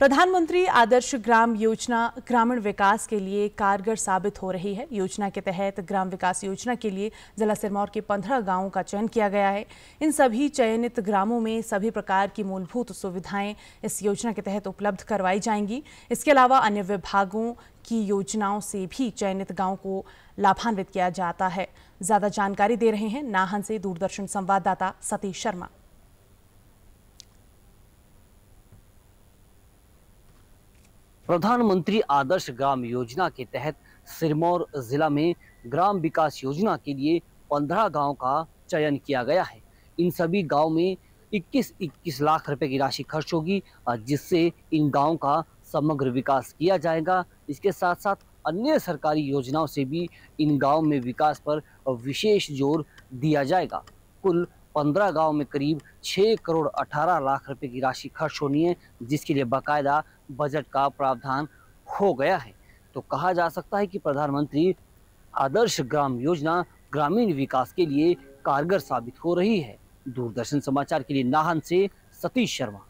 प्रधानमंत्री आदर्श ग्राम योजना ग्रामीण विकास के लिए कारगर साबित हो रही है योजना के तहत ग्राम विकास योजना के लिए जिला सिरमौर के पंद्रह गांवों का चयन किया गया है इन सभी चयनित ग्रामों में सभी प्रकार की मूलभूत सुविधाएं इस योजना के तहत उपलब्ध करवाई जाएंगी इसके अलावा अन्य विभागों की योजनाओं से भी चयनित गाँव को लाभान्वित किया जाता है ज्यादा जानकारी दे रहे हैं नाहन से दूरदर्शन संवाददाता सतीश शर्मा प्रधानमंत्री आदर्श ग्राम योजना के तहत सिरमौर जिला में ग्राम विकास योजना के लिए पंद्रह गाँव का चयन किया गया है इन सभी गाँव में 21-21 लाख रुपए की राशि खर्च होगी जिससे इन गाँव का समग्र विकास किया जाएगा इसके साथ साथ अन्य सरकारी योजनाओं से भी इन गाँव में विकास पर विशेष जोर दिया जाएगा कुल पंद्रह गाँव में करीब छः करोड़ अठारह लाख रुपए की राशि खर्च होनी है जिसके लिए बाकायदा बजट का प्रावधान हो गया है तो कहा जा सकता है कि प्रधानमंत्री आदर्श ग्राम योजना ग्रामीण विकास के लिए कारगर साबित हो रही है दूरदर्शन समाचार के लिए नाहन से सतीश शर्मा